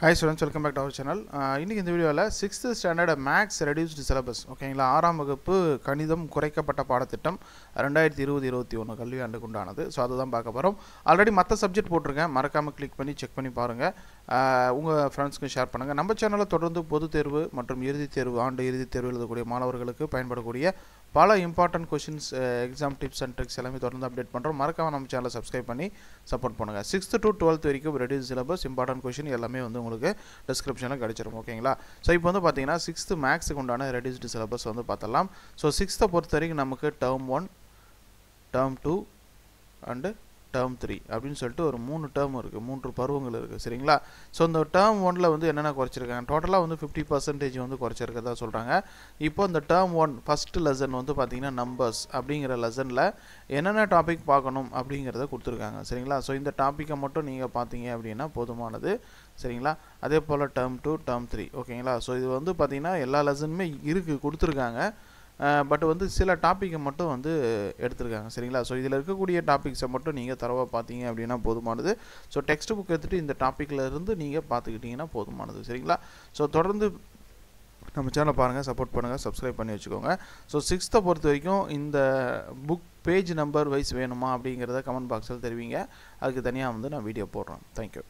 hi students welcome back to our channel இன்றைக்கி இந்த வீடியோவில் sixth standard maths reduced syllabus ஓகேங்களா ஆறாம் வகுப்பு கணிதம் குறைக்கப்பட்ட பாடத்திட்டம் ரெண்டாயிரத்தி இருபது இருபத்தி ஒன்று கல்வியாண்டுக்கு உண்டானது ஸோ அதுதான் பார்க்க போகிறோம் ஆல்ரெடி மற்ற சப்ஜெக்ட் போட்டிருக்கேன் மறக்காமல் கிளிக் பண்ணி செக் பண்ணி பாருங்கள் uh, உங்கள் ஃப்ரெண்ட்ஸ்க்கும் ஷேர் பண்ணுங்கள் நம்ம சேனலில் தொடர்ந்து பொதுத் தேர்வு மற்றும் இறுதித் தேர்வு ஆண்டு இறுதித் தேர்வு எழுதக்கூடிய மாணவர்களுக்கு பயன்படக்கூடிய பல important questions exam tips and tricks எல்லாமே தொடர்ந்து அப்டேட் பண்ணுறோம் மறக்காமல் நம்ம சேனலை சப்ஸ்கிரைப் பண்ணி சப்போர்ட் பண்ணுங்கள் சிக்ஸ்த்து டு டுவெல்த் வரைக்கும் ரெடியூஸ் சிலபஸ் இம்பார்ட்டன்ட் கொஷின் எல்லாமே வந்து உங்களுக்கு டிஸ்கிரிப்ஷனில் கிடச்சிரும் ஓகேங்களா ஸோ இப்போ வந்து பார்த்தீங்கன்னா சிக்ஸ்த்து மேக்ஸுக்கு உண்டான ரெடியூஸ்டு சிலபஸ் வந்து பார்த்தலாம் ஸோ சிக்ஸ்த்தை பொறுத்த வரைக்கும் நமக்கு term one term two and term three அப்படின்னு சொல்லிட்டு ஒரு மூணு டேர்ம் இருக்குது மூன்று பருவங்கள் இருக்குது சரிங்களா ஸோ இந்த டேர்ம் ஒனில் வந்து என்னென்ன குறைச்சிருக்காங்க டோட்டலாக வந்து ஃபிஃப்டி பர்சன்டேஜ் வந்து குறைச்சிருக்கதா சொல்கிறாங்க இப்போ இந்த டேர்ம் ஒன் ஃபஸ்ட்டு லெசன் வந்து பார்த்திங்கன்னா நம்பர்ஸ் அப்படிங்கிற லெசனில் என்னென்ன டாபிக் பார்க்கணும் அப்படிங்கிறத கொடுத்துருக்காங்க சரிங்களா ஸோ இந்த டாப்பிக்கை மட்டும் நீங்கள் பார்த்தீங்க அப்படின்னா போதுமானது சரிங்களா அதே போல் டேர்ம் டூ டேர்ம் த்ரீ ஓகேங்களா ஸோ இது வந்து பார்த்திங்கன்னா எல்லா லெசனுமே இருக்குது கொடுத்துருக்காங்க பட் வந்து சில டாப்பிக்கை மட்டும் வந்து எடுத்திருக்காங்க சரிங்களா ஸோ இதில் இருக்கக்கூடிய டாபிக்ஸை மட்டும் நீங்கள் தரவாக பார்த்தீங்க அப்படின்னா போதுமானது ஸோ டெக்ஸ்ட் புக் எடுத்துகிட்டு இந்த டாப்பிக்கில் இருந்து நீங்கள் பார்த்துக்கிட்டிங்கன்னா போதுமானது சரிங்களா ஸோ தொடர்ந்து நம்ம சேனலை பாருங்கள் சப்போர்ட் பண்ணுங்கள் சப்ஸ்கிரைப் பண்ணி வச்சுக்கோங்க ஸோ சிக்ஸ்த்தை பொறுத்த வரைக்கும் இந்த புக் பேஜ் நம்பர் வைஸ் வேணுமா அப்படிங்கிறத கமெண்ட் பாக்ஸில் தெரிவிங்க அதுக்கு தனியாக வந்து நான் வீடியோ போடுறேன் தேங்க்யூ